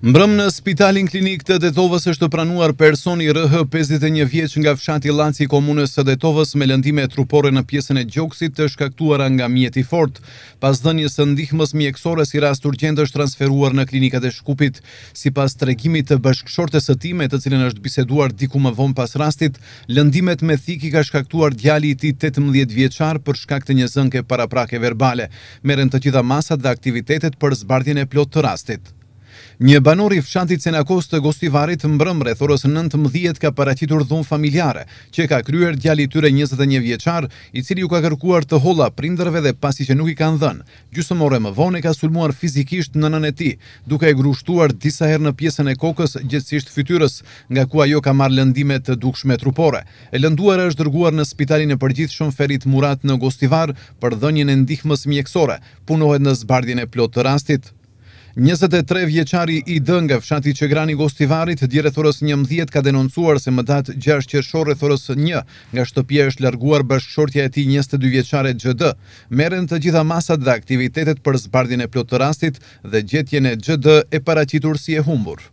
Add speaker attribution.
Speaker 1: Mbrëm në spitalin klinik të Detovës është pranuar personi RH 51 vjeç nga fshati Laci i komunës së Detovës me lëndime trupore në pjesën e gjoksit të shkaktuara nga mjet i fort. Pas dhënies së ndihmës mjekësore si rast urgjent është transferuar në klinikat e Shkupit. Sipas tregimit të bashkëshortes së tij me të cilën është biseduar diku më vonë pas rastit, lëndimet me thiki ka shkaktuar djali i tij 18 vjeçar për shkak të një zënke paraprake verbale. Merren të gjitha masat dhe aktivitetet për zbardhjen e të rastit. Një banor i fshatit Senakos të Gostivarit mbrëm rreth orës 19 ka paraqitur dhunë familjare, që ka kryer djali tyre 21 vjeçar, i cili u ka kërkuar të holla prindërve dhe pasi që nuk i kanë dhënë. Gjysmëore më vonë ka sulmuar fizikisht nënën e tij, duke e grushtuar disa herë në pjesën e kokës gjithsesi fytyrës, nga ku ajo ka marrë lëndime të dukshme trupore. E lënduara është dërguar në spitalin e përgjithshëm Ferit Murat në Gostivar për dhënien e ndihmës mjekësore. Punohet në zbardhjen e plotë të rastit. 23 vjeqari i dëngë, fshati që grani Gostivarit, djere thorës 11 ka denoncuar se më datë 6 qërshore thorës 1, nga shtëpje është larguar bashkëshortja e ti 22 vjeqare gjëdë. Meren të gjitha masat dhe aktivitetet për zbardin e plotë të rastit dhe gjetjen e gjëdë e paracitur si e humbur.